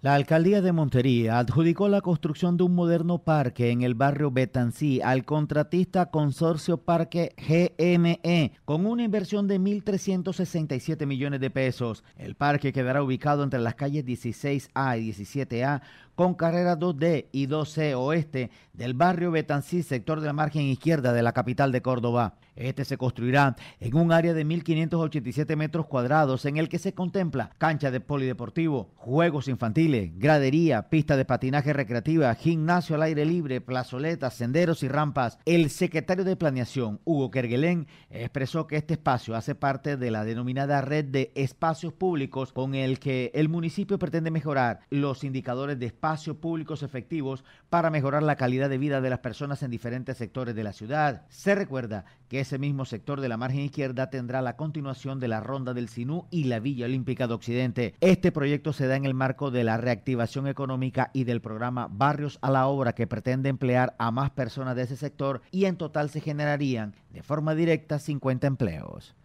La alcaldía de Montería adjudicó la construcción de un moderno parque en el barrio Betancí al contratista Consorcio Parque GME con una inversión de 1.367 millones de pesos. El parque quedará ubicado entre las calles 16A y 17A con carrera 2D y 2C oeste del barrio Betancí, sector de la margen izquierda de la capital de Córdoba. Este se construirá en un área de 1.587 metros cuadrados en el que se contempla cancha de polideportivo, juegos infantiles, gradería, pista de patinaje recreativa, gimnasio al aire libre, plazoletas, senderos y rampas. El secretario de Planeación, Hugo Kerguelen expresó que este espacio hace parte de la denominada red de espacios públicos con el que el municipio pretende mejorar los indicadores de espacios públicos efectivos para mejorar la calidad de vida de las personas en diferentes sectores de la ciudad. Se recuerda que ese mismo sector de la margen izquierda tendrá la continuación de la Ronda del Sinú y la Villa Olímpica de Occidente. Este proyecto se da en el marco de la reactivación económica y del programa Barrios a la Obra que pretende emplear a más personas de ese sector y en total se generarían de forma directa 50 empleos.